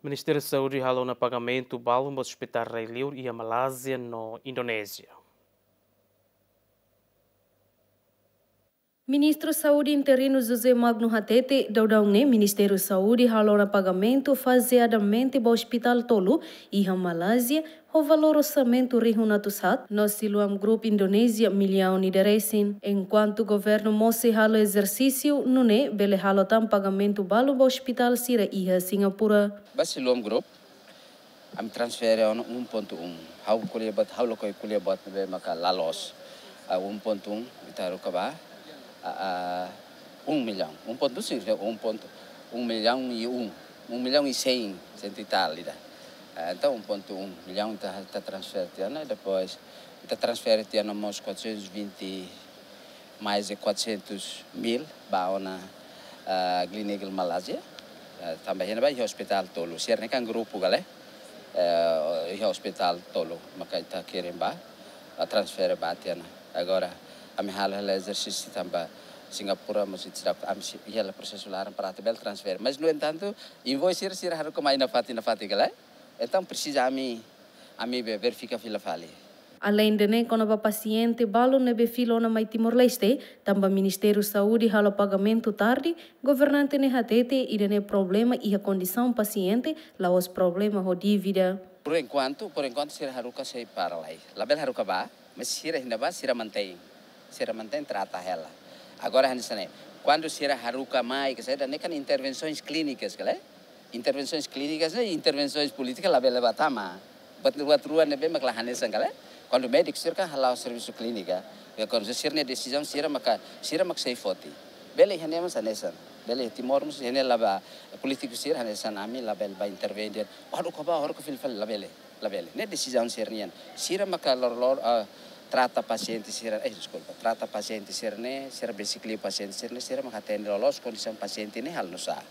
Ministério da Saúde ralou no pagamento balão aos hospital Rei Liur e a Malásia, na Indonésia. Ministro Saúde interino José Magno Hatete daudaune Ministério Saúde halora pagamento faseadamente o Hospital Tolo Iha Malásia o valor orçamento rehunato sat no grupo Indonésia milhão de resin. Enquanto o governo mosse halo exercício nune bele halo tam pagamento balo o Hospital Sira Iha Singapura. Ba siluam grupo am transfer 1.1 hau kuliabat hau lokoi kuliabat be maka lalos 1.1 itaru kaba a, a 1 milhão, né? um ponto um milhão e 1, um milhão e 100, cento e tal. Ah, então 1.1 milhão então, está tá transferido né depois está transferido ano mais 420, mais de 400 mil para na uh, ah, clínica Malásia. Uh, também vai hospital tolo, se é, é um grupo galera uh, hospital tolo, mas está querendo transferir batiana né? agora Ami hal-hal exercício também. Singapura a minha amsi ialah proses ularan perhati bel transfer mas no entanto invoice sir sir haru komai nafati nafati né? galai então precisa a ami be verifica fila fali Além de nem né, com o paciente balo nebe na mai Timor Leste, tamba Ministério Saúde hala pagamento tarde, governante ne hatete e ne problema e a condição paciente lá os problema ho dívida. Por enquanto, por enquanto sira haruka sei para lá. Label haruka ba, mas sira ainda ba sira mantém. se mantém trata ela. Agora, quando se haruka mai, que seja, nem intervenções clínicas, que Intervenções clínicas e intervenções políticas, lá leva tama. Batruatrua ne bem makla hanesa, que Quando o médico se halau serviço clínica, e quando se era decisão, se era maka, se era maksei foti. Bele hanema sanesa. Bele timor mus hene laba político se era hanesa nami label ba intervenir. Haruka ba haruka filfel labele. Labele. Ne decisão se era nian. Se era maka lor lor ah, trata paciente ser, eh, desculpa, trata paciente ser ne, ser bicicli paciente ser ne, ser maka tende lolos kondisi paciente ne hal no sa.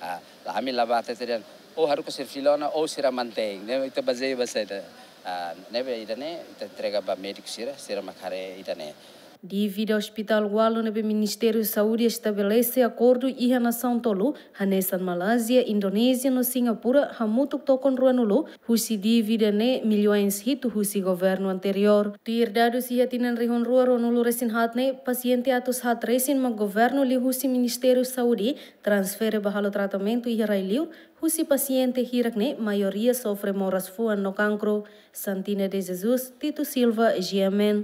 Ah, la ami la bate terian, o haru ko ser filona o sira manteng, ne ita bazei basa ita. Ah, ne be ita ne, ita trega ba medik sira, sira maka re ita ne. Divide Hospital Walun no Ministério da Saúde estabelece acordo e relação tolo Hanesan Malásia, Indonésia no Singapura hamutuk tokon ruanulu husi divide ne milhões hito husi governo anterior. Tirdado si hatinan rihon rua ronulu resin hatne paciente atus hat resin ma governo li husi Ministério da Saúde transfere bahalo tratamento e railiu husi paciente hirakne maioria sofre moras fuan no cancro. Santina de Jesus, Tito Silva, GMN.